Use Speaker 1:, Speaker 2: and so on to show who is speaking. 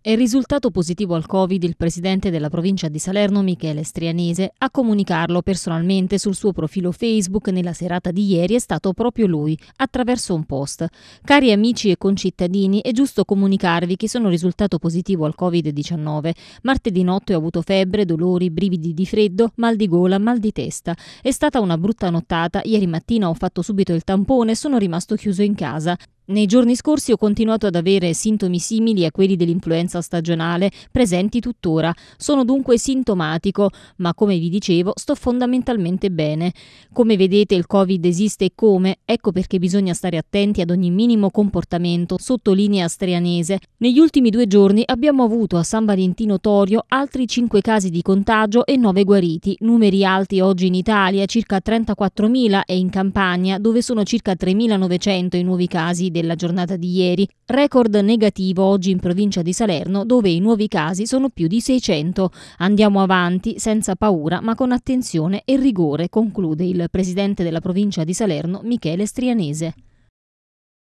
Speaker 1: È risultato positivo al Covid il presidente della provincia di Salerno, Michele Strianese. A comunicarlo personalmente sul suo profilo Facebook nella serata di ieri è stato proprio lui, attraverso un post. Cari amici e concittadini, è giusto comunicarvi che sono risultato positivo al Covid-19. Martedì notte ho avuto febbre, dolori, brividi di freddo, mal di gola, mal di testa. È stata una brutta nottata. Ieri mattina ho fatto subito il tampone e sono rimasto chiuso in casa. Nei giorni scorsi ho continuato ad avere sintomi simili a quelli dell'influenza stagionale, presenti tuttora. Sono dunque sintomatico, ma come vi dicevo sto fondamentalmente bene. Come vedete il Covid esiste e come, ecco perché bisogna stare attenti ad ogni minimo comportamento, sottolinea Strianese. Negli ultimi due giorni abbiamo avuto a San Valentino Torio altri 5 casi di contagio e 9 guariti, numeri alti oggi in Italia, circa 34.000 e in Campania, dove sono circa 3.900 i nuovi casi della giornata di ieri, record negativo oggi in provincia di Salerno dove i nuovi casi sono più di 600. Andiamo avanti senza paura ma con attenzione e rigore, conclude il presidente della provincia di Salerno Michele Strianese.